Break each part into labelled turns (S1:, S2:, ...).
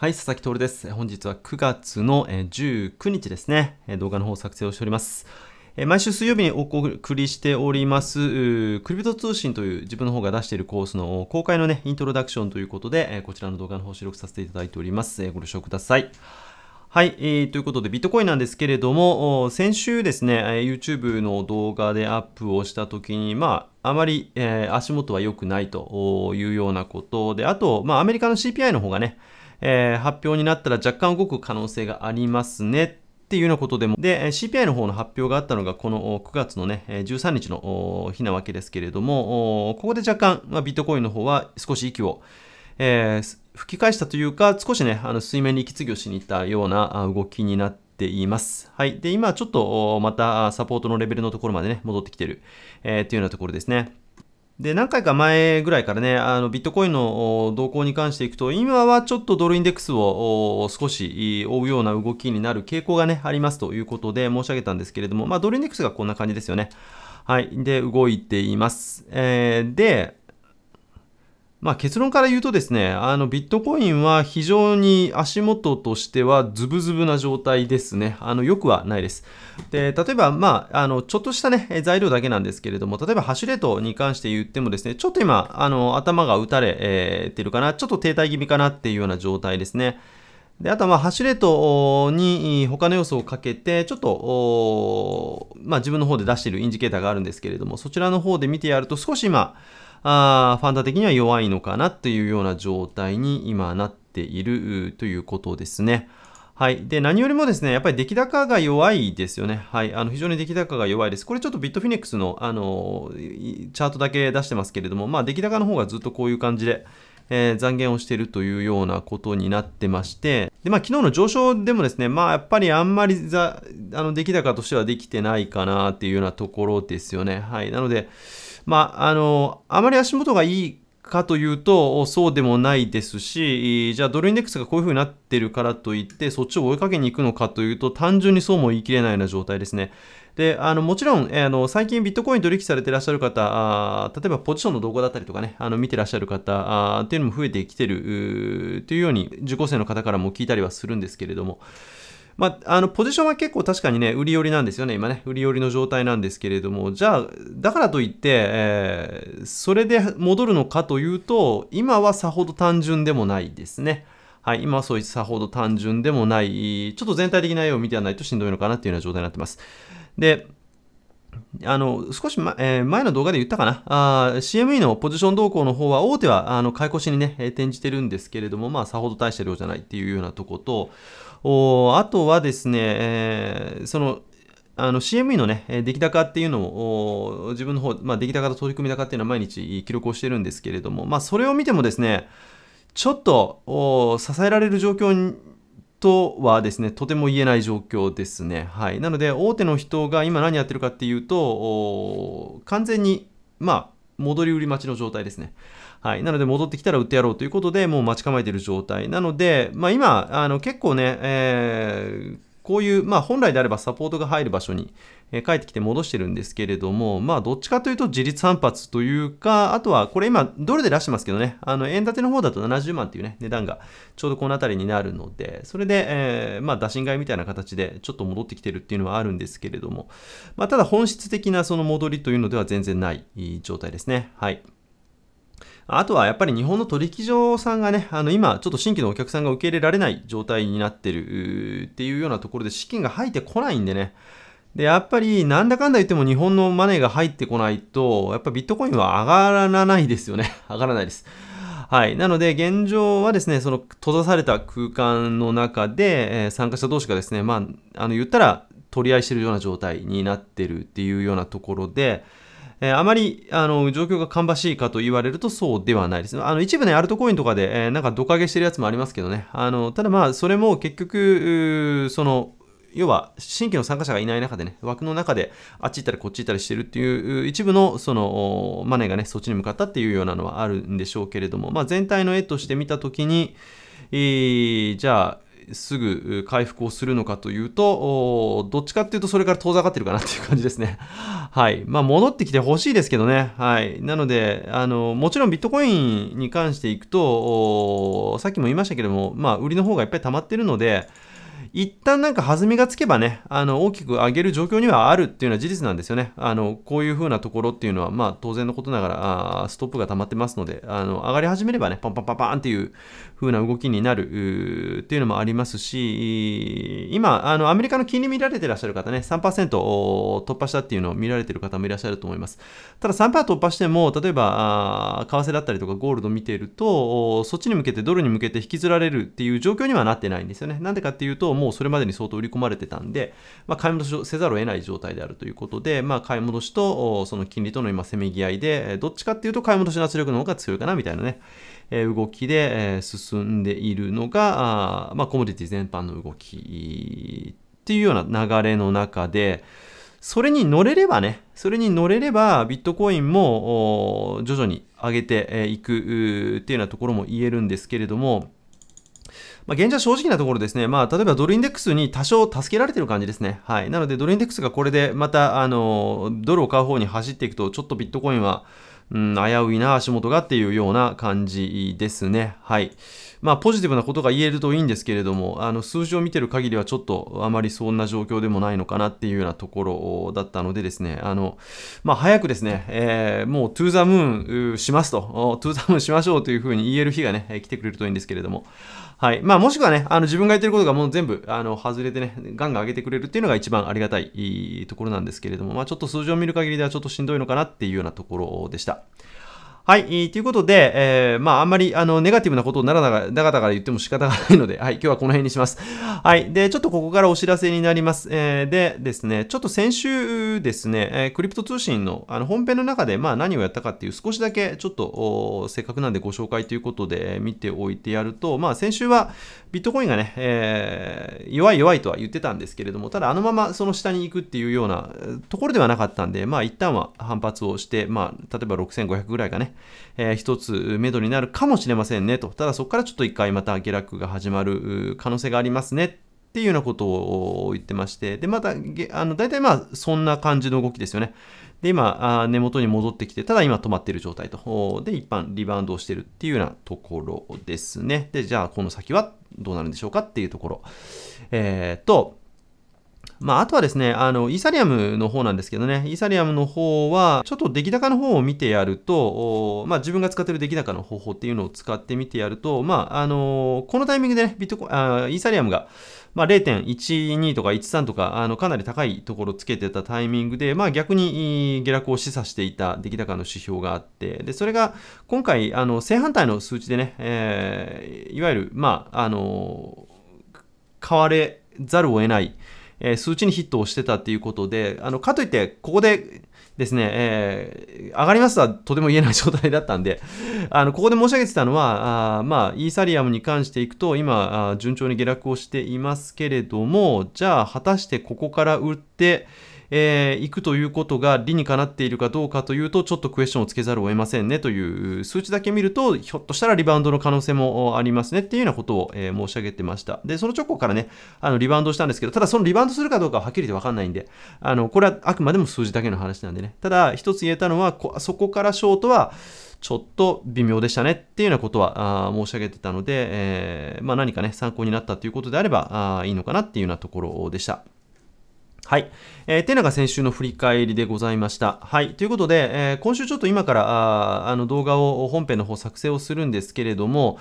S1: はい、佐々木徹です。本日は9月の19日ですね、動画の方を作成をしております。毎週水曜日にお送りしております、クリプト通信という自分の方が出しているコースの公開のね、イントロダクションということで、こちらの動画の方を収録させていただいております。ご了承ください。はい、えー、ということで、ビットコインなんですけれども、先週ですね、YouTube の動画でアップをしたときに、まあ、あまり、えー、足元は良くないというようなことで、あと、まあ、アメリカの CPI の方がね、えー、発表になったら若干動く可能性がありますね。っていうようなことでも、で、CPI の方の発表があったのが、この9月のね、13日の日なわけですけれども、ここで若干、まあ、ビットコインの方は少し息を、えー、吹き返したというか、少しね、あの水面に息継ぎをしに行ったような動きになって、います。はい。で、今ちょっとまたサポートのレベルのところまでね、戻ってきてる、えー、っていうようなところですね。で、何回か前ぐらいからね、あのビットコインの動向に関していくと、今はちょっとドルインデックスを少し追うような動きになる傾向がね、ありますということで申し上げたんですけれども、まあ、ドルインデックスがこんな感じですよね。はい。で、動いています。えー、で、まあ、結論から言うとですね、あのビットコインは非常に足元としてはズブズブな状態ですね。あのよくはないです。で例えば、まあ、あのちょっとした、ね、材料だけなんですけれども、例えばハッシュレートに関して言ってもですね、ちょっと今、あの頭が打たれ、えー、てるかな、ちょっと停滞気味かなっていうような状態ですね。であとはまあハッシュレートに他の要素をかけて、ちょっと、まあ、自分の方で出しているインジケーターがあるんですけれども、そちらの方で見てやると少し今、あファンダ的には弱いのかなというような状態に今なっているということですね。はい。で、何よりもですね、やっぱり出来高が弱いですよね。はい。あの、非常に出来高が弱いです。これちょっとビットフィネックスの、あの、チャートだけ出してますけれども、まあ、出来高の方がずっとこういう感じで、えー、残減をしているというようなことになってまして、で、まあ、昨日の上昇でもですね、まあ、やっぱりあんまりあの、出来高としてはできてないかなっていうようなところですよね。はい。なので、まあ、あの、あまり足元がいいかというと、そうでもないですし、じゃあドルインデックスがこういうふうになってるからといって、そっちを追いかけに行くのかというと、単純にそうも言い切れないような状態ですね。で、あの、もちろん、えー、あの、最近ビットコイン取引されてらっしゃる方、あ例えばポジションの動向だったりとかね、あの、見てらっしゃる方あっていうのも増えてきてる、というように、受講生の方からも聞いたりはするんですけれども、まあ、あの、ポジションは結構確かにね、売り寄りなんですよね、今ね。売り寄りの状態なんですけれども、じゃあ、だからといって、えー、それで戻るのかというと、今はさほど単純でもないですね。はい、今はそういうさほど単純でもない、ちょっと全体的な絵を見てはないとしんどいのかなっていうような状態になってます。で、あの、少し、前,、えー、前の動画で言ったかなあ。CME のポジション動向の方は、大手は、あの、買い越しにね、転じてるんですけれども、まあ、さほど大した量じゃないっていうようなとこと、おあとはですね、えー、その、あの CME のね、出来高っていうのを、自分の方、まあ、出来高と取り組み高っていうのは毎日記録をしてるんですけれども、まあ、それを見てもですね、ちょっと支えられる状況とはですね、とても言えない状況ですね。はい。なので、大手の人が今何やってるかっていうと、完全に、まあ、戻り売り待ちの状態ですね。はい。なので、戻ってきたら売ってやろうということで、もう待ち構えてる状態。なので、まあ今、あの、結構ね、えーこういう、まあ本来であればサポートが入る場所に、え帰ってきて戻してるんですけれども、まあどっちかというと自立反発というか、あとはこれ今ドルで出してますけどね、あの円建ての方だと70万っていうね、値段がちょうどこの辺りになるので、それで、えー、まあ打診買いみたいな形でちょっと戻ってきてるっていうのはあるんですけれども、まあただ本質的なその戻りというのでは全然ない状態ですね。はい。あとはやっぱり日本の取引所さんがね、あの今、ちょっと新規のお客さんが受け入れられない状態になってるっていうようなところで資金が入ってこないんでね、で、やっぱりなんだかんだ言っても日本のマネーが入ってこないと、やっぱビットコインは上がらないですよね。上がらないです。はい。なので、現状はですね、その閉ざされた空間の中で、えー、参加者同士がですね、まあ、あの、言ったら取り合いしてるような状態になってるっていうようなところで、えー、あまり、あの、状況が芳しいかと言われるとそうではないですね。あの、一部ね、アルトコインとかで、えー、なんかドカゲしてるやつもありますけどね。あの、ただまあ、それも結局、その、要は、新規の参加者がいない中でね、枠の中で、あっち行ったりこっち行ったりしてるっていう、一部の、その、マネーがね、そっちに向かったっていうようなのはあるんでしょうけれども、まあ、全体の絵として見たときに、えー、じゃあ、すぐ回復をするのかというと、どっちかっていうとそれから遠ざかってるかなっていう感じですね。はい。まあ、戻ってきてほしいですけどね。はい。なので、あの、もちろんビットコインに関していくと、さっきも言いましたけども、まあ、売りの方がいっぱい溜まってるので、一旦なんか弾みがつけばね、あの、大きく上げる状況にはあるっていうのは事実なんですよね。あの、こういう風なところっていうのは、まあ、当然のことながら、ストップが溜まってますので、あの、上がり始めればね、パンパンパンパンっていう風な動きになるっていうのもありますし、今、あの、アメリカの金利見られてらっしゃる方ね、3%突破したっていうのを見られてる方もいらっしゃると思います。ただ3%突破しても、例えば、為替だったりとかゴールド見ていると、そっちに向けてドルに向けて引きずられるっていう状況にはなってないんですよね。なんでかっていうと、もうそれまでに相当売り込まれてたんで、まあ、買い戻しをせざるを得ない状態であるということで、まあ、買い戻しとその金利との今、せめぎ合いで、どっちかっていうと買い戻しの圧力の方が強いかなみたいなね、動きで進進んでいるのが、まあ、コモディティ全般の動きっていうような流れの中で、それに乗れればね、それに乗れれば、ビットコインも徐々に上げていくっていうようなところも言えるんですけれども、まあ、現状正直なところですね、まあ、例えばドルインデックスに多少助けられてる感じですね。はい。なので、ドルインデックスがこれでまた、あの、ドルを買う方に走っていくと、ちょっとビットコインは、うん、危ういな、足元がっていうような感じですね。はい。まあ、ポジティブなことが言えるといいんですけれども、あの数字を見てる限りはちょっとあまりそんな状況でもないのかなっていうようなところだったのでですね、あの、まあ、早くですね、えー、もうトゥーザムーンしますと、トゥーザムーンしましょうというふうに言える日がね、来てくれるといいんですけれども、はい。まあ、もしくはね、あの、自分が言ってることがもう全部、あの、外れてね、ガンガン上げてくれるっていうのが一番ありがたいところなんですけれども、まあ、ちょっと数字を見る限りではちょっとしんどいのかなっていうようなところでした。はい、ということで、えー、まあ、あんまり、あの、ネガティブなことをならながら、かったから言っても仕方がないので、はい、今日はこの辺にします。はい、で、ちょっとここからお知らせになります。えー、でですね、ちょっと先週ですね、えー、クリプト通信のあの本編の中で、まあ、何をやったかっていう少しだけ、ちょっと、せっかくなんでご紹介ということで、見ておいてやると、まあ、先週は、ビットコインがね、えー、弱い弱いとは言ってたんですけれども、ただあのままその下に行くっていうようなところではなかったんで、まあ一旦は反発をして、まあ例えば6500ぐらいがね、えー、一つ目処になるかもしれませんねと。ただそこからちょっと一回また下落が始まる可能性がありますねっていうようなことを言ってまして、で、また、あの、大体まあ、そんな感じの動きですよね。で、今、根元に戻ってきて、ただ今止まっている状態と、で、一般リバウンドをしているっていうようなところですね。で、じゃあ、この先はどうなるんでしょうかっていうところ。えっ、ー、と、まあ、あとはですね、あの、イーサリアムの方なんですけどね、イーサリアムの方は、ちょっと出来高の方を見てやると、まあ、自分が使ってる出来高の方法っていうのを使ってみてやると、まあ、あの、このタイミングでね、ビットコイン、イーサリアムが、まあ、0.12とか13とか、あの、かなり高いところをつけてたタイミングで、まあ、逆に下落を示唆していた出来高の指標があって、で、それが、今回、あの、正反対の数値でね、えー、いわゆる、まあ、あの、買われざるを得ない、えー、数値にヒットをしてたっていうことで、あの、かといって、ここでですね、えー、上がりますとはとても言えない状態だったんで、あの、ここで申し上げてたのは、あまあ、イーサリアムに関していくと、今、順調に下落をしていますけれども、じゃあ、果たしてここから売って、えー、行くということが理にかなっているかどうかというと、ちょっとクエスチョンをつけざるを得ませんねという数値だけ見ると、ひょっとしたらリバウンドの可能性もありますねっていうようなことを、えー、申し上げてました。で、その直後からね、あのリバウンドしたんですけど、ただそのリバウンドするかどうかははっきりとわかんないんで、あの、これはあくまでも数字だけの話なんでね。ただ、一つ言えたのは、そこからショートは、ちょっと微妙でしたねっていうようなことは申し上げてたので、えー、まあ、何かね、参考になったということであればあいいのかなっていうようなところでした。はい。えー、てなが先週の振り返りでございました。はい。ということで、えー、今週ちょっと今から、あの動画を、本編の方作成をするんですけれども、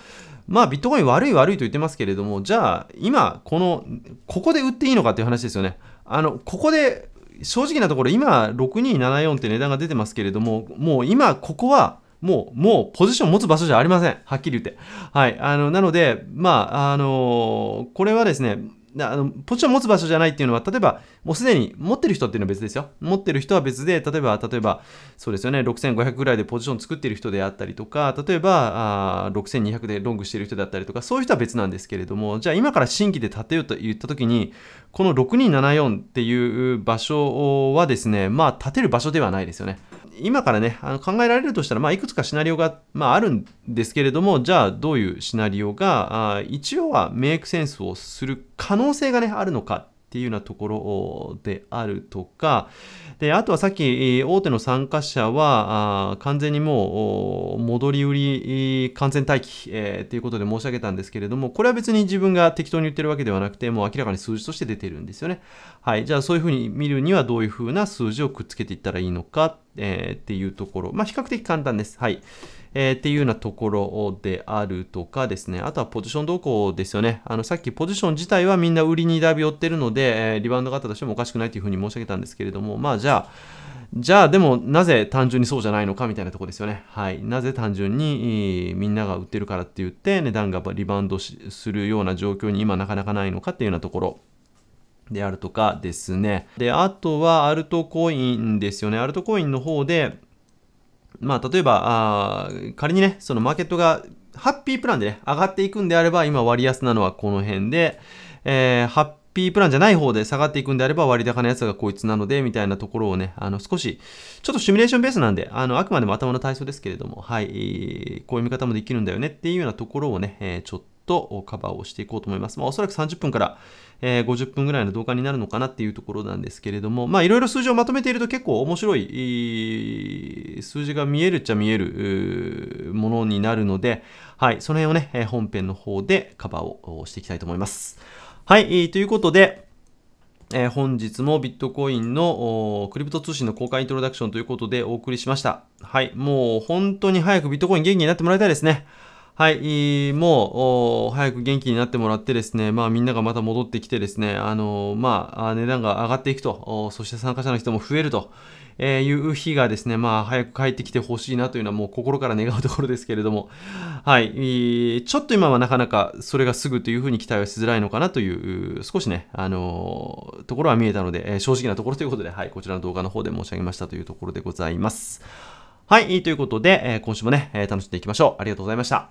S1: まあ、ビットコイン悪い悪いと言ってますけれども、じゃあ、今、この、ここで売っていいのかっていう話ですよね。あの、ここで、正直なところ、今、6274って値段が出てますけれども、もう今、ここは、もう、もうポジション持つ場所じゃありません。はっきり言って。はい。あの、なので、まあ、あのー、これはですね、あのポジション持つ場所じゃないっていうのは、例えば、もうすでに持ってる人っていうのは別ですよ。持ってる人は別で、例えば、例えば、そうですよね、6500ぐらいでポジション作ってる人であったりとか、例えば、あ6200でロングしてる人だったりとか、そういう人は別なんですけれども、じゃあ今から新規で立てようと言ったときに、この6274っていう場所はですね、まあ、立てる場所ではないですよね。今からね、あの考えられるとしたら、まあ、いくつかシナリオが、まあ、あるんですけれども、じゃあ、どういうシナリオが、あ一応はメイクセンスをする可能性がね、あるのかっていうようなところであるとか、で、あとはさっき大手の参加者は、完全にもう戻り売り感染待機、えていうことで申し上げたんですけれども、これは別に自分が適当に言ってるわけではなくて、もう明らかに数字として出てるんですよね。はい。じゃあそういうふうに見るにはどういうふうな数字をくっつけていったらいいのか、えっていうところ。まあ比較的簡単です。はい。えー、っていうようなところであるとかですね、あとはポジション動向ですよね。あの、さっきポジション自体はみんな売りにだいぶ寄ってるので、えー、リバウンドがあったとしてもおかしくないというふうに申し上げたんですけれども、まあじゃあ、じゃあでもなぜ単純にそうじゃないのかみたいなとこですよね。はい。なぜ単純にみんなが売ってるからって言って値段がリバウンドするような状況に今なかなかないのかっていうようなところ。であるとかですね。で、あとはアルトコインですよね。アルトコインの方で、まあ、例えば、あ仮にね、そのマーケットがハッピープランでね、上がっていくんであれば、今割安なのはこの辺で、えー、ハッピープランじゃない方で下がっていくんであれば、割高のやつがこいつなので、みたいなところをね、あの、少し、ちょっとシミュレーションベースなんで、あの、あくまでも頭の体操ですけれども、はい、こういう見方もできるんだよねっていうようなところをね、えー、ちょっととカバーをしていこうと思います。まあ、おそらく30分から、え50分ぐらいの動画になるのかなっていうところなんですけれども、まあ、いろいろ数字をまとめていると結構面白い、数字が見えるっちゃ見えるものになるので、はい、その辺をね、え本編の方でカバーをしていきたいと思います。はい、ということで、え本日もビットコインのクリプト通信の公開イントロダクションということでお送りしました。はい、もう本当に早くビットコイン元気になってもらいたいですね。はい、もう、早く元気になってもらってですね、まあみんながまた戻ってきてですね、あのまあ値段が上がっていくと、そして参加者の人も増えるという日がですね、まあ早く帰ってきてほしいなというのはもう心から願うところですけれども、はい、ちょっと今はなかなかそれがすぐというふうに期待はしづらいのかなという、少しね、あのー、ところは見えたので、正直なところということで、はい、こちらの動画の方で申し上げましたというところでございます。はい、ということで、今週もね、楽しんでいきましょう。ありがとうございました。